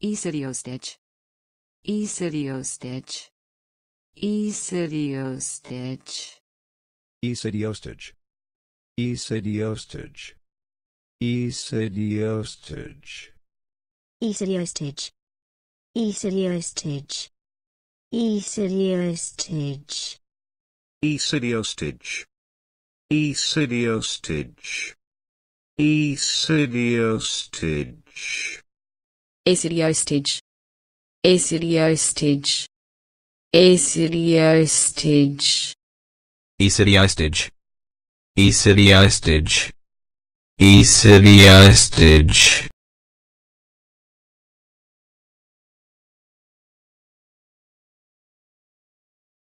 Isidio stitch. Isidio stitch. Isidio stitch. Isidio stitch. Isidio stitch. Isidio stitch. Isidio stitch. Isidio stitch. Isidio stitch. Isidio stitch. Isidio stitch. Isidio stitch. Esiriostage. Esiriostage. Esiriostage. Esiriostage. Esiriostage. Esiriostage.